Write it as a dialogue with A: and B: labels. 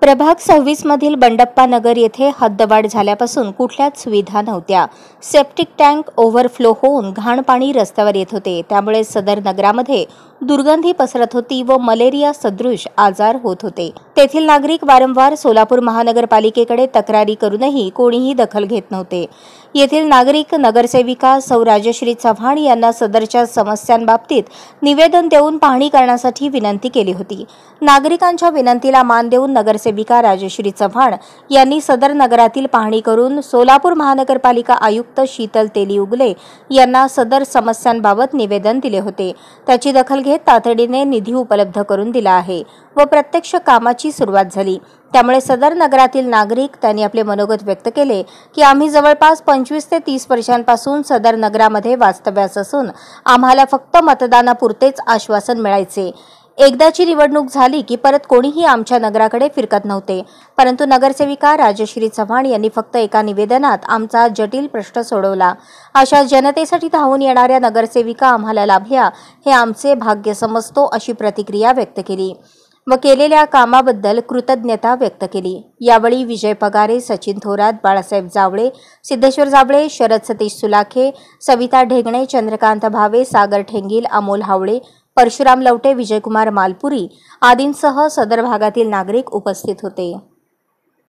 A: प्रभाग सव्वीसमधील बंडप्पा नगर येथे हद्दवाढ झाल्यापासून कुठल्याच सुविधा नव्हत्या सेप्टिक टँक ओव्हरफ्लो होऊन घाण पाणी रस्त्यावर येत होते त्यामुळे सदर नगरामध्ये दुर्गंधी पसरत होती व मलेरिया सदृश आजार होत होते तेथील नागरिक वारंवार सोलापूर महानगरपालिकेकडे तक्रारी करूनही कोणीही दखल घेत नव्हते येथील नागरिक नगरसेविका सौ चव्हाण यांना सदरच्या समस्यांबाबतीत निवेदन देऊन पाहणी करण्यासाठी विनंती केली होती नागरिकांच्या विनंतीला मान देऊन नगरसेवक नगरसेविका राजश्री चव्हाण यांनी सदर नगरातील पाहणी करून सोलापूर महानगरपालिका आयुक्त शीतल तेली उगले यांना सदर समस्यांबाबत निवेदन दिले होते त्याची दखल घेत तातडीने निधी उपलब्ध करून दिला आहे व प्रत्यक्ष कामाची सुरुवात झाली त्यामुळे सदर नगरातील नागरिक त्यांनी आपले मनोगत व्यक्त केले की आम्ही जवळपास पंचवीस ते तीस वर्षांपासून सदर नगरामध्ये वास्तव्यास असून आम्हाला फक्त मतदानापुरतेच आश्वासन मिळायचे एकदाची निवडणूक झाली की परत कोणीही आमच्या नगराकडे फिरकत नव्हते परंतु नगरसेविका राजश्री चव्हाण यांनी फक्त एका निवेदनात आमचा जटिल प्रश्न सोडवला अशा जनतेसाठी धावून येणाऱ्या नगरसेविका आम्हाला लाभल्या हे आमचे भाग्य समजतो अशी प्रतिक्रिया व्यक्त केली व केलेल्या कामाबद्दल कृतज्ञता व्यक्त केली यावेळी विजय पगारे सचिन थोरात बाळासाहेब जावळे सिद्धेश्वर जावळे शरद सतीश सुलाखे सविता ढेगणे चंद्रकांत भावे सागर ठेंगील अमोल हावळे परशुराम लवटे विजयकुमार मालपुरी आदींसह सदर भागातील नागरिक उपस्थित होते